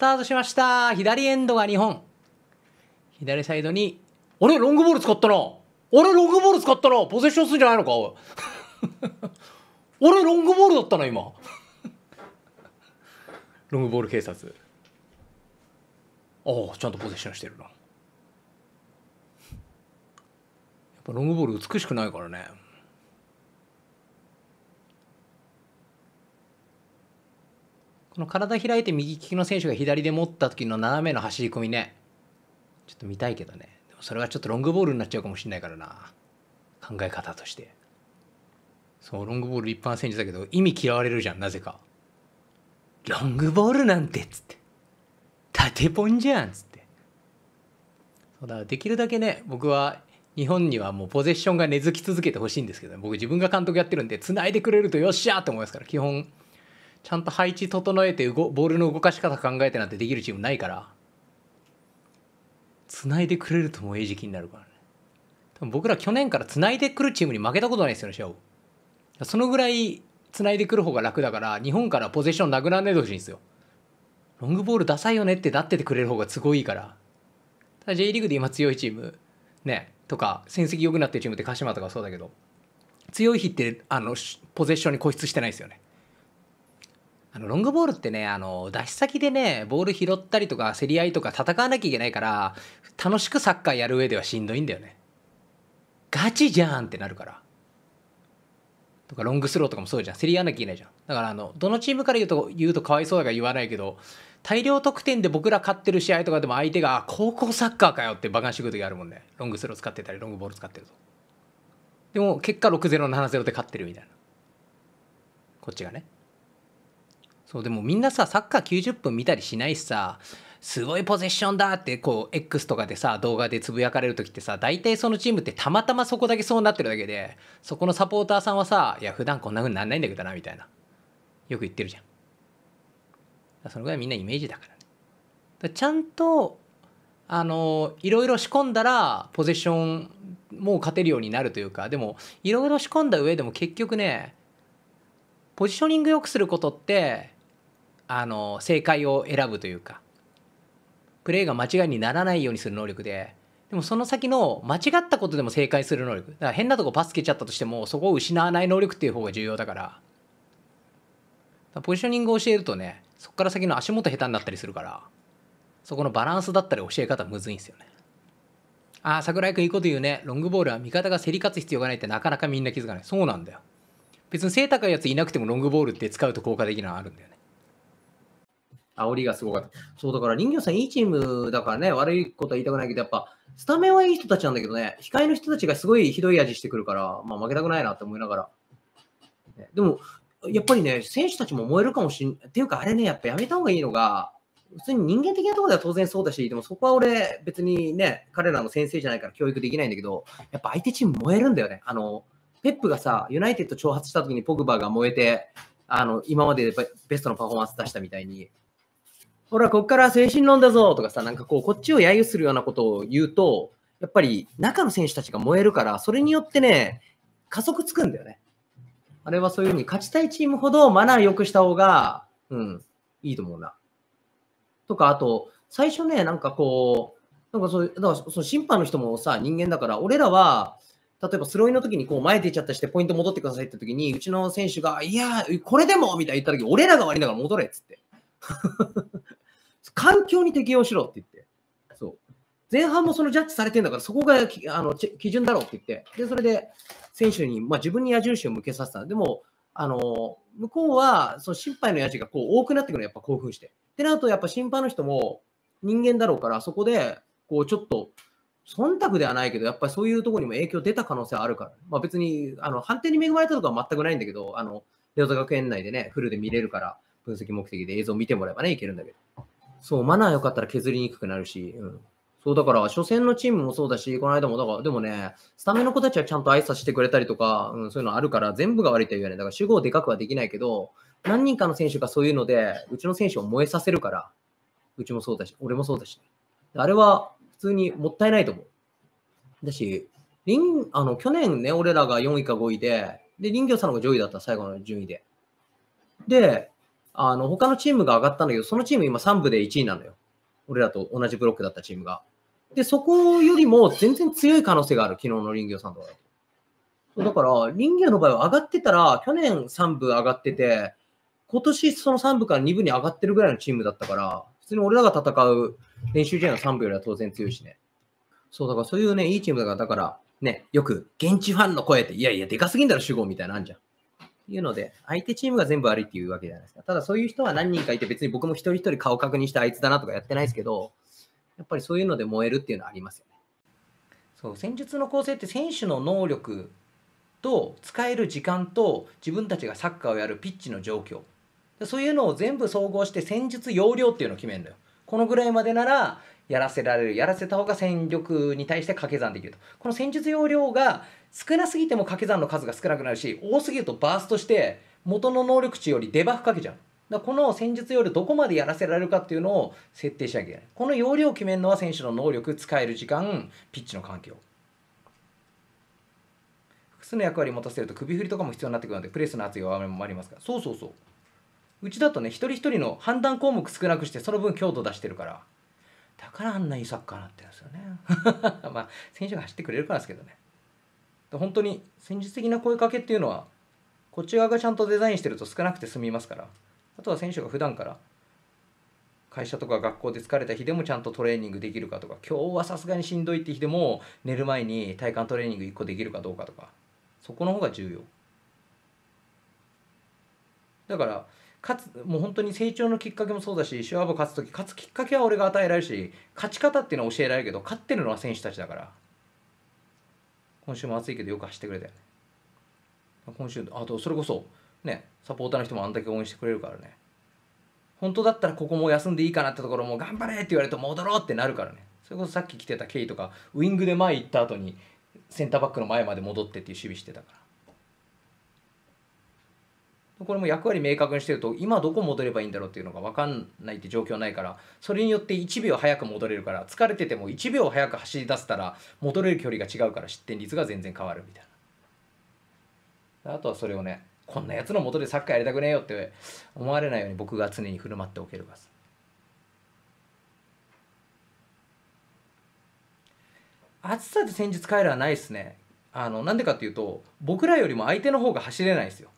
タートしました左エンドが2本左サイドにあれロングボール使ったなあれロングボール使ったなポゼッションするんじゃないのかおい 俺ロングボールだったな今 ロングボール警察ああちゃんとポゼッションしてるなやっぱロングボール美しくないからねこの体開いて右利きの選手が左で持った時の斜めの走り込みねちょっと見たいけどねでもそれはちょっとロングボールになっちゃうかもしれないからな考え方としてそうロングボール一般選手だけど意味嫌われるじゃんなぜかロングボールなんてっつって縦ポンじゃんっつってそうだできるだけね僕は日本にはもうポゼッションが根付き続けてほしいんですけど、僕自分が監督やってるんで繋いでくれるとよっしゃーって思いますから基本ちゃんと配置整えてボールの動かし方考えてなんてできるチームないから繋いでくれるともう時期になるからね多分僕ら去年から繋いでくるチームに負けたことないですよね試合そのぐらい繋いでくる方が楽だから日本からポゼッションなくならないでほしいんですよロングボールダサいよねってなっててくれる方が都合いいからただ J リーグで今強いチームねとか戦績良くなってるチームって鹿島とかそうだけど強い日ってあのポゼッションに固執してないですよねあのロングボールってねあの出し先でねボール拾ったりとか競り合いとか戦わなきゃいけないから楽しくサッカーやる上ではしんどいんだよねガチじゃんってなるからとかロングスローとかもそうじゃん競り合わなきゃいけないじゃんだからあのどのチームから言うと言うとかわいそうだから言わないけど大量得点で僕ら勝ってる試合とかでも相手が高校サッカーかよってバカにしてくる時あるもんねロングスロー使ってたりロングボール使ってるとでも結果6-0、7-0で勝ってるみたいなこっちがねそうでもみんなさサッカー90分見たりしないしさすごいポゼッションだってこう X とかでさ動画でつぶやかれる時ってさ大体そのチームってたまたまそこだけそうなってるだけでそこのサポーターさんはさいや普段こんな風になんないんだけどなみたいなよく言ってるじゃんそのぐらいみんなイメージだからねちゃんとあのいろいろ仕込んだらポゼッションもう勝てるようになるというかでもいろいろ仕込んだ上でも結局ねポジショニング良くすることってあの正解を選ぶというかプレーが間違いにならないようにする能力ででもその先の間違ったことでも正解する能力だから変なとこパスつけちゃったとしてもそこを失わない能力っていう方が重要だからポジショニングを教えるとねそこから先の足元下手になったりするからそこのバランスだったり教え方むずいんですよねああ桜井君いいこと言うねロングボールは味方が競り勝つ必要がないってなかなかみんな気づかないそうなんだよ別に背高いやついなくてもロングボールって使うと効果的なのあるんだよね煽りがすごかった。そう、だから人形さん、いいチームだからね、悪いことは言いたくないけど、やっぱ、スタメンはいい人たちなんだけどね、控えの人たちがすごいひどい味してくるから、まあ、負けたくないなって思いながら。でも、やっぱりね、選手たちも燃えるかもしんっていうか、あれね、やっぱやめた方がいいのが、普通に人間的なところでは当然そうだし、でもそこは俺、別にね、彼らの先生じゃないから教育できないんだけど、やっぱ相手チーム燃えるんだよね。あの、ペップがさ、ユナイテッド挑発した時にポグバーが燃えて、あの、今までベストのパフォーマンス出したみたいに、ほら、こっから精神論だぞとかさ、なんかこう、こっちを揶揄するようなことを言うと、やっぱり中の選手たちが燃えるから、それによってね、加速つくんだよね。あれはそういうふうに勝ちたいチームほどマナー良くした方が、うん、いいと思うな。とか、あと、最初ね、なんかこう、なんかそう、だからその審判の人もさ、人間だから、俺らは、例えばスローインの時にこう前出ちゃったしてポイント戻ってくださいって時に、うちの選手が、いやこれでもみたいな言った時、俺らが悪いんだから戻れっつって。環境に適応しろって言って、そう。前半もそのジャッジされてんだから、そこがあの基準だろうって言って、で、それで選手に、まあ、自分に矢印を向けさせた。でも、あの向こうはその心配の矢印がこう多くなってくるやっぱ興奮して。ってなると、やっぱ審判の人も人間だろうから、そこでこうちょっと忖度ではないけど、やっぱりそういうところにも影響出た可能性はあるから、まあ、別にあの判定に恵まれたとかは全くないんだけど、あのレオザ学園内でね、フルで見れるから、分析目的で映像見てもらえばね、いけるんだけど。そう、マナー良かったら削りにくくなるし、うん。そう、だから、初戦のチームもそうだし、この間も、だから、でもね、スタメンの子たちはちゃんと挨拶してくれたりとか、うん、そういうのあるから、全部が悪いとは言わなね。だから、主語をでかくはできないけど、何人かの選手がそういうので、うちの選手を燃えさせるから、うちもそうだし、俺もそうだし。あれは、普通にもったいないと思う。だし、リンあの去年ね、俺らが4位か5位で、で、林業さんの方が上位だった、最後の順位で。で、あの、他のチームが上がったんだけど、そのチーム今3部で1位なのよ。俺らと同じブロックだったチームが。で、そこよりも全然強い可能性がある、昨日の林業さんとかだと。だから、林業の場合は上がってたら、去年3部上がってて、今年その3部から2部に上がってるぐらいのチームだったから、普通に俺らが戦う練習試合の3部よりは当然強いしね。そう、だからそういうね、いいチームだから、だからね、よく現地ファンの声って、いやいや、でかすぎんだろ、主語みたいなのあんじゃん。いうので、相手チームが全部悪いっていうわけじゃないですか。ただそういう人は何人かいて、別に僕も一人一人顔確認してあいつだなとかやってないですけど、やっぱりそういうので燃えるっていうのはありますよね。そう、戦術の構成って選手の能力と使える時間と自分たちがサッカーをやるピッチの状況。そういうのを全部総合して戦術容量っていうのを決めるのよ。このぐらいまでならやらせられるやらせた方が戦力に対して掛け算できるとこの戦術容量が少なすぎても掛け算の数が少なくなるし多すぎるとバーストして元の能力値よりデバフかけちゃうだこの戦術容量どこまでやらせられるかっていうのを設定しなきゃいけないこの容量を決めるのは選手の能力使える時間ピッチの環境複数の役割を持たせると首振りとかも必要になってくるのでプレスの圧弱めもありますからそうそうそううちだとね一人一人の判断項目少なくしてその分強度出してるからだからあんなにサッカーなってるんですよね まあ選手が走ってくれるからですけどね本当に戦術的な声かけっていうのはこっち側がちゃんとデザインしてると少なくて済みますからあとは選手が普段から会社とか学校で疲れた日でもちゃんとトレーニングできるかとか今日はさすがにしんどいって日でも寝る前に体幹トレーニング1個できるかどうかとかそこの方が重要だから勝つもう本当に成長のきっかけもそうだしシュワーブ勝つ時勝つきっかけは俺が与えられるし勝ち方っていうのは教えられるけど勝ってるのは選手たちだから今週も暑いけどよく走ってくれたよね今週あとそれこそねサポーターの人もあんだけ応援してくれるからね本当だったらここも休んでいいかなってところも頑張れって言われると戻ろうってなるからねそれこそさっき来てたケイとかウイングで前行った後にセンターバックの前まで戻ってっていう守備してたからこれも役割明確にしてると今どこ戻ればいいんだろうっていうのが分かんないって状況ないからそれによって1秒早く戻れるから疲れてても1秒早く走り出せたら戻れる距離が違うから失点率が全然変わるみたいなあとはそれをねこんなやつのもとでサッカーやりたくねえよって思われないように僕が常に振る舞っておけるからさ暑さで戦術変えるはないですねあのなんでかっていうと僕らよりも相手の方が走れないですよ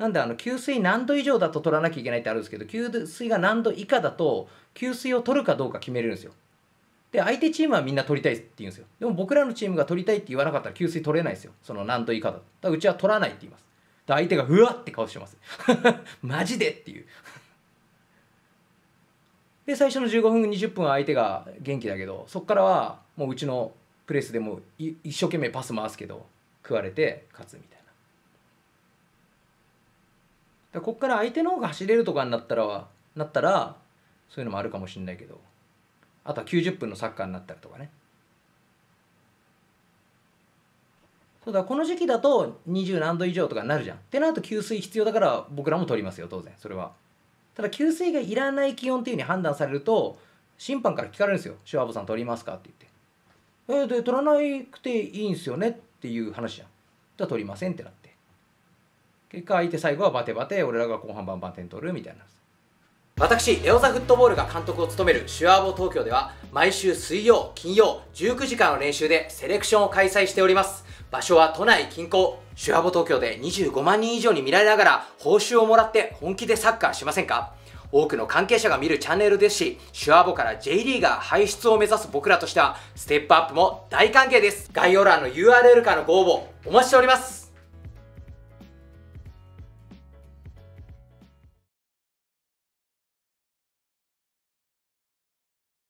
なんであの給水何度以上だと取らなきゃいけないってあるんですけど給水が何度以下だと給水を取るかどうか決めれるんですよで相手チームはみんな取りたいって言うんですよでも僕らのチームが取りたいって言わなかったら給水取れないですよその何度以下だとだからうちは取らないって言いますで相手がうわって顔してます マジでっていうで最初の15分20分は相手が元気だけどそこからはもううちのプレスでも一生懸命パス回すけど食われて勝つみたいなでこっから相手の方が走れるとかになったらなったらそういうのもあるかもしれないけどあとは90分のサッカーになったりとかねそうだこの時期だと20何度以上とかになるじゃんってなると給水必要だから僕らも取りますよ当然それはただ給水がいらない気温っていうふうに判断されると審判から聞かれるんですよ「シュワボさん取りますか?」って言って「えー、で取らなくていいんすよね」っていう話じゃんじゃあ取りませんってなって結果相手最後はバテバテ俺らが後半バンバン点取るみたいな私レオザフットボールが監督を務めるシュアーボ東京では毎週水曜金曜19時間の練習でセレクションを開催しております場所は都内近郊シュアーボ東京で25万人以上に見られながら報酬をもらって本気でサッカーしませんか多くの関係者が見るチャンネルですし、シュアボから J リーガー輩出を目指す僕らとしては、ステップアップも大歓迎です。概要欄の URL からのご応募、お待ちしております。